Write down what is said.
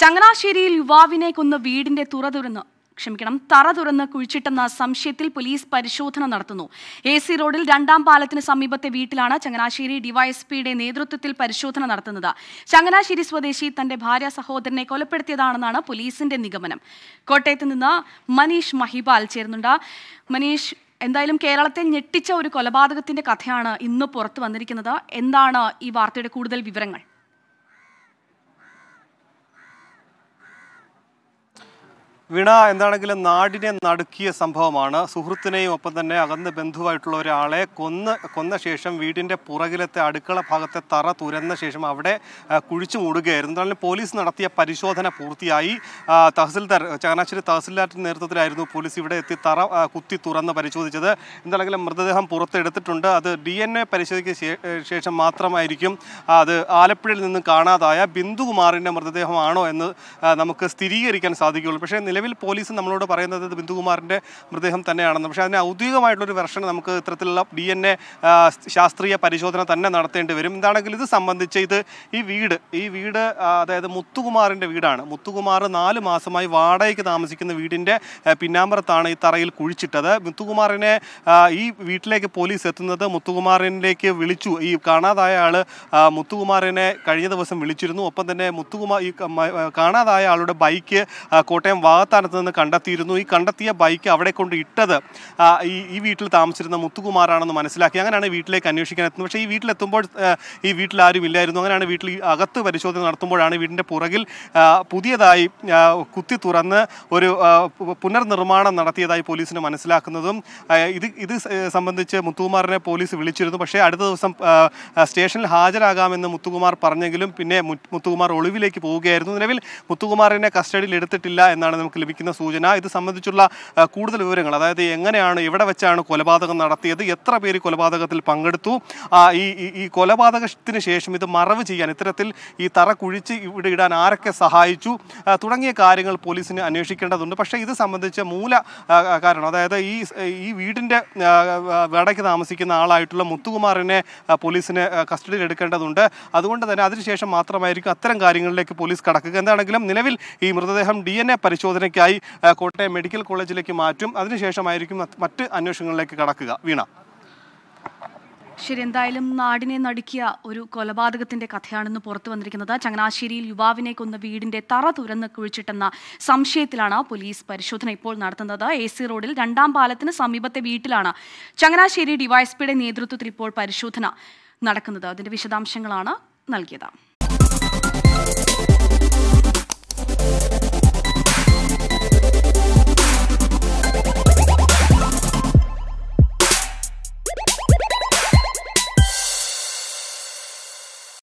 ചങ്ങനാശ്ശേരിയിൽ യുവാവിനെ കൊന്ന് വീടിന്റെ തുറ തുറന്ന് ക്ഷമിക്കണം തറ തുറന്ന് കുഴിച്ചിട്ടെന്ന സംശയത്തിൽ പോലീസ് പരിശോധന നടത്തുന്നു എ സി റോഡിൽ രണ്ടാം പാലത്തിന് സമീപത്തെ വീട്ടിലാണ് ചങ്ങനാശ്ശേരി ഡിവൈഎസ്പിയുടെ നേതൃത്വത്തിൽ പരിശോധന നടത്തുന്നത് ചങ്ങനാശ്ശേരി സ്വദേശി തന്റെ ഭാര്യ സഹോദരനെ കൊലപ്പെടുത്തിയതാണെന്നാണ് പോലീസിന്റെ നിഗമനം കോട്ടയത്ത് നിന്ന് മനീഷ് മഹിബാൽ ചേരുന്നുണ്ട് മനീഷ് എന്തായാലും കേരളത്തെ ഞെട്ടിച്ച ഒരു കൊലപാതകത്തിന്റെ കഥയാണ് ഇന്ന് പുറത്തു വന്നിരിക്കുന്നത് എന്താണ് ഈ വാർത്തയുടെ കൂടുതൽ വിവരങ്ങൾ വീണ എന്താണെങ്കിലും നാടിനെ നടുക്കിയ സംഭവമാണ് സുഹൃത്തിനെയും ഒപ്പം തന്നെ അകന്ന് ബന്ധുവായിട്ടുള്ള ഒരാളെ കൊന്ന് കൊന്ന ശേഷം വീടിൻ്റെ പുറകിലത്തെ അടുക്കള ഭാഗത്തെ തറ തുരന്ന ശേഷം അവിടെ കുഴിച്ചു മൂടുകയായിരുന്നു എന്താണെങ്കിലും പോലീസ് നടത്തിയ പരിശോധന പൂർത്തിയായി തഹസിൽദാർ ചങ്ങനാശ്ശേരി തഹസിൽദാറിൻ്റെ നേതൃത്വത്തിലായിരുന്നു പോലീസ് ഇവിടെ എത്തി തറ കുത്തി തുറന്ന് പരിശോധിച്ചത് എന്താണെങ്കിലും മൃതദേഹം പുറത്തെടുത്തിട്ടുണ്ട് അത് ഡി എൻ എ പരിശോധിക്കുന്ന ശേഷം മാത്രമായിരിക്കും അത് ആലപ്പുഴയിൽ നിന്ന് കാണാതായ ബിന്ദുകുമാറിൻ്റെ മൃതദേഹമാണോ എന്ന് നമുക്ക് സ്ഥിരീകരിക്കാൻ സാധിക്കുകയുള്ളൂ പക്ഷേ നില നിലവിൽ പോലീസ് നമ്മളോട് പറയുന്നത് ബിന്ദുകുമാറിൻ്റെ മൃതദേഹം തന്നെയാണെന്ന് പക്ഷേ അതിന് ഔദ്യോഗികമായിട്ടുള്ളൊരു വെർഷൻ നമുക്ക് ഇത്തരത്തിലുള്ള ഡി എൻ എ ശാസ്ത്രീയ പരിശോധന തന്നെ നടത്തേണ്ടി വരും എന്താണെങ്കിൽ ഇത് സംബന്ധിച്ച് ഇത് ഈ വീട് ഈ വീട് അതായത് മുത്തുകുമാറിൻ്റെ വീടാണ് മുത്തുകുമാർ നാല് മാസമായി വാടകയ്ക്ക് താമസിക്കുന്ന വീടിൻ്റെ പിന്നാമ്പറത്താണ് ഈ തറയിൽ കുഴിച്ചിട്ടത് മുത്തുകുമാറിനെ ഈ വീട്ടിലേക്ക് പോലീസ് എത്തുന്നത് മുത്തുകുമാറിനിലേക്ക് വിളിച്ചു ഈ കാണാതായ ആൾ മുത്തുകുമാറിനെ കഴിഞ്ഞ ദിവസം വിളിച്ചിരുന്നു ഒപ്പം തന്നെ മുത്തുകുമാർ ഈ കാണാതായ ആളുടെ ബൈക്ക് കോട്ടയം വാഗത്ത് ആസ്ഥാനത്ത് നിന്ന് കണ്ടെത്തിയിരുന്നു ഈ കണ്ടെത്തിയ ബൈക്ക് അവിടെ കൊണ്ട് ഇട്ടത് ഈ ഈ വീട്ടിൽ താമസിച്ചിരുന്ന മുത്തുകുമാറാണെന്ന് മനസ്സിലാക്കി അങ്ങനെയാണ് വീട്ടിലേക്ക് അന്വേഷിക്കാൻ എത്തുന്നത് പക്ഷേ ഈ വീട്ടിലെത്തുമ്പോൾ ഈ വീട്ടിൽ ആരും ഇല്ലായിരുന്നു അങ്ങനെയാണ് വീട്ടിൽ അകത്ത് പരിശോധന നടത്തുമ്പോഴാണ് വീടിൻ്റെ പുറകിൽ പുതിയതായി കുത്തി തുറന്ന് ഒരു പുനർനിർമ്മാണം നടത്തിയതായി പോലീസിന് മനസ്സിലാക്കുന്നതും ഇത് ഇത് സംബന്ധിച്ച് മുത്തുകുമാറിനെ പോലീസ് വിളിച്ചിരുന്നു പക്ഷേ അടുത്ത ദിവസം സ്റ്റേഷനിൽ ഹാജരാകാമെന്ന് മുത്തുകുമാർ പറഞ്ഞെങ്കിലും പിന്നെ മുത്തുകുമാർ ഒളിവിലേക്ക് പോവുകയായിരുന്നു നിലവിൽ മുത്തുകുമാറിനെ കസ്റ്റഡിയിൽ എടുത്തിട്ടില്ല എന്നാണ് നമുക്ക് ലഭിക്കുന്ന സൂചന ഇത് സംബന്ധിച്ചുള്ള കൂടുതൽ വിവരങ്ങൾ അതായത് എങ്ങനെയാണ് എവിടെ വെച്ചാണ് കൊലപാതകം നടത്തിയത് എത്ര പേര് കൊലപാതകത്തിൽ പങ്കെടുത്തു ഈ ഈ കൊലപാതകത്തിന് ശേഷം ഇത് മറവ് ചെയ്യാൻ ഇത്തരത്തിൽ ഈ തറ കുഴിച്ച് ഇവിടെ ഇടാൻ ആരൊക്കെ സഹായിച്ചു തുടങ്ങിയ കാര്യങ്ങൾ പോലീസിന് അന്വേഷിക്കേണ്ടതുണ്ട് പക്ഷേ ഇത് സംബന്ധിച്ച മൂല കാരണം അതായത് ഈ ഈ വീടിൻ്റെ വേടയ്ക്ക് താമസിക്കുന്ന ആളായിട്ടുള്ള മുത്തുകുമാറിനെ പോലീസിന് കസ്റ്റഡിയിൽ എടുക്കേണ്ടതുണ്ട് അതുകൊണ്ട് തന്നെ അതിനുശേഷം മാത്രമായിരിക്കും അത്തരം കാര്യങ്ങളിലേക്ക് പോലീസ് കടക്കുക എന്താണെങ്കിലും നിലവിൽ ഈ മൃതദേഹം ഡി പരിശോധന പരിശോധനയ്ക്കായി കോട്ടയം മെഡിക്കൽ കോളേജിലേക്ക് മാറ്റും അതിനുശേഷമായിരിക്കും മറ്റ് അന്വേഷണങ്ങളിലേക്ക് കടക്കുക വീണ ശരി എന്തായാലും നാടിനെ നടുക്കിയ ഒരു കൊലപാതകത്തിന്റെ കഥയാണെന്ന് പുറത്തു വന്നിരിക്കുന്നത് ചങ്ങനാശ്ശേരിയിൽ യുവാവിനെ കൊന്ന വീടിന്റെ തറ തുരന്ന് കുഴിച്ചിട്ടെന്ന സംശയത്തിലാണ് പോലീസ് പരിശോധന ഇപ്പോൾ നടത്തുന്നത് എ സി റോഡിൽ രണ്ടാം പാലത്തിന് സമീപത്തെ വീട്ടിലാണ് ചങ്ങനാശ്ശേരി ഡിവൈഎസ്പിയുടെ നേതൃത്വത്തിൽ ഇപ്പോൾ പരിശോധന നടക്കുന്നത് അതിന്റെ വിശദാംശങ്ങളാണ് നൽകിയത്